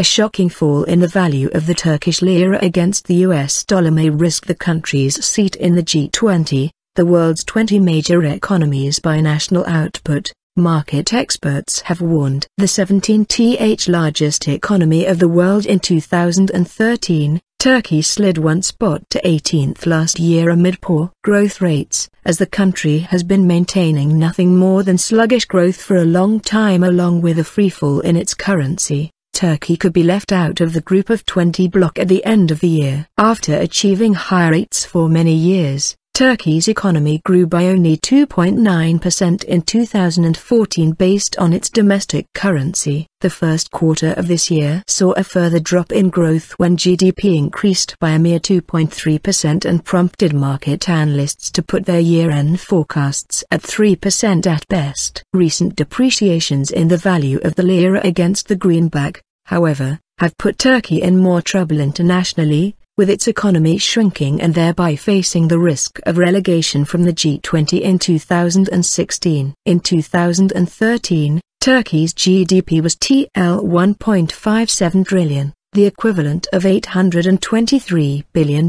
A shocking fall in the value of the Turkish lira against the US dollar may risk the country's seat in the G20, the world's 20 major economies by national output, market experts have warned. The 17th largest economy of the world in 2013, Turkey slid one spot to 18th last year amid poor growth rates, as the country has been maintaining nothing more than sluggish growth for a long time along with a freefall in its currency. Turkey could be left out of the group of 20 bloc at the end of the year. After achieving high rates for many years, Turkey's economy grew by only 2.9% in 2014 based on its domestic currency. The first quarter of this year saw a further drop in growth when GDP increased by a mere 2.3% and prompted market analysts to put their year-end forecasts at 3% at best. Recent depreciations in the value of the lira against the greenback, however, have put Turkey in more trouble internationally, with its economy shrinking and thereby facing the risk of relegation from the G20 in 2016. In 2013, Turkey's GDP was TL 1.57 trillion, the equivalent of $823 billion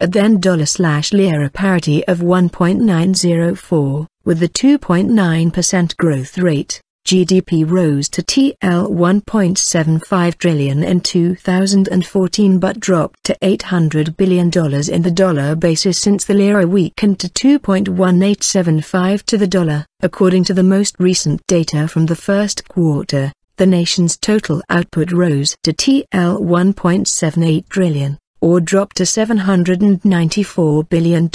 at then dollar-slash-lira parity of 1.904, with the 2.9% growth rate GDP rose to TL 1.75 trillion in 2014 but dropped to $800 billion in the dollar basis since the lira weakened to 2.1875 to the dollar. According to the most recent data from the first quarter, the nation's total output rose to TL 1.78 trillion or dropped to $794 billion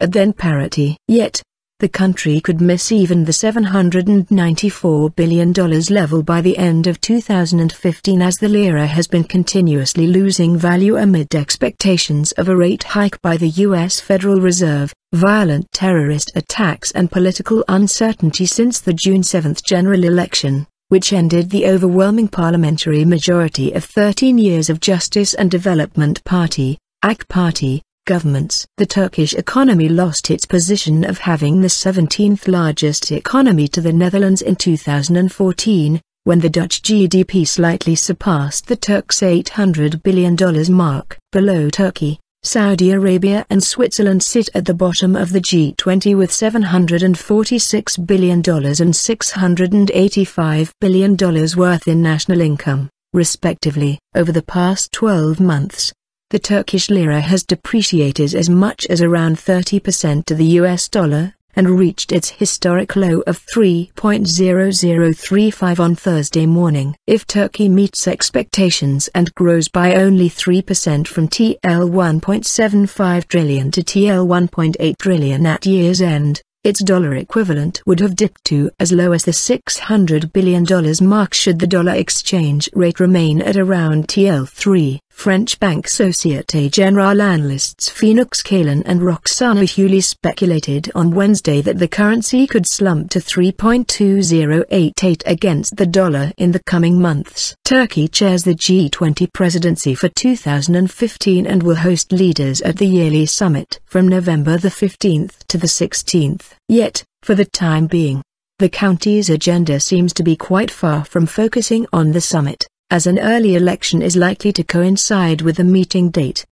at then parity. Yet, the country could miss even the $794 billion level by the end of 2015 as the lira has been continuously losing value amid expectations of a rate hike by the U.S. Federal Reserve, violent terrorist attacks and political uncertainty since the June 7 general election, which ended the overwhelming parliamentary majority of 13 years of Justice and Development Party, AK Party, governments. The Turkish economy lost its position of having the 17th largest economy to the Netherlands in 2014, when the Dutch GDP slightly surpassed the Turks' $800 billion mark. Below Turkey, Saudi Arabia and Switzerland sit at the bottom of the G20 with $746 billion and $685 billion worth in national income, respectively. Over the past 12 months, the Turkish lira has depreciated as much as around 30% to the US dollar, and reached its historic low of 3.0035 on Thursday morning. If Turkey meets expectations and grows by only 3% from TL 1.75 trillion to TL 1.8 trillion at year's end, its dollar equivalent would have dipped to as low as the $600 billion mark should the dollar exchange rate remain at around TL 3. French bank Societe Generale analysts Phoenix Kalin and Roxana Hewley speculated on Wednesday that the currency could slump to 3.2088 against the dollar in the coming months. Turkey chairs the G20 presidency for 2015 and will host leaders at the yearly summit from November the 15th to the 16th. Yet, for the time being, the county's agenda seems to be quite far from focusing on the summit as an early election is likely to coincide with the meeting date.